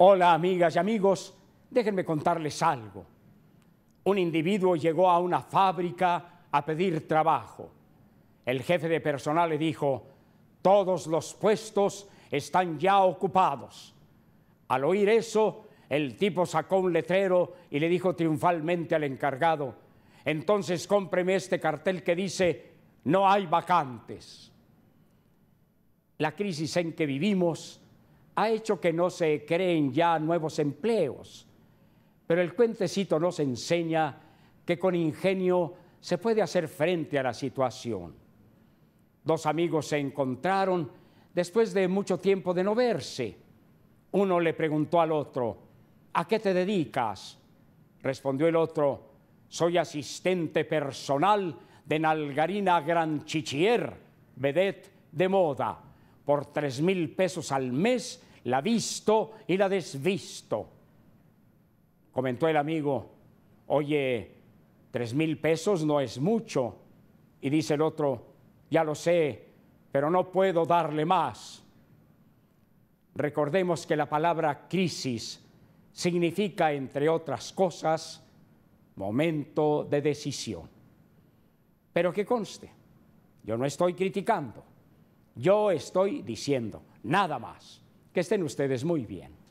Hola amigas y amigos, déjenme contarles algo. Un individuo llegó a una fábrica a pedir trabajo. El jefe de personal le dijo, todos los puestos están ya ocupados. Al oír eso, el tipo sacó un letrero y le dijo triunfalmente al encargado, entonces cómpreme este cartel que dice, no hay vacantes. La crisis en que vivimos ha hecho que no se creen ya nuevos empleos. Pero el cuentecito nos enseña que con ingenio se puede hacer frente a la situación. Dos amigos se encontraron después de mucho tiempo de no verse. Uno le preguntó al otro, ¿a qué te dedicas? Respondió el otro, soy asistente personal de Nalgarina Gran Chichier, vedette de moda. Por tres mil pesos al mes la visto y la desvisto. Comentó el amigo, oye, tres mil pesos no es mucho. Y dice el otro, ya lo sé, pero no puedo darle más. Recordemos que la palabra crisis significa, entre otras cosas, momento de decisión. Pero que conste, yo no estoy criticando, yo estoy diciendo, nada más. Que estén ustedes muy bien.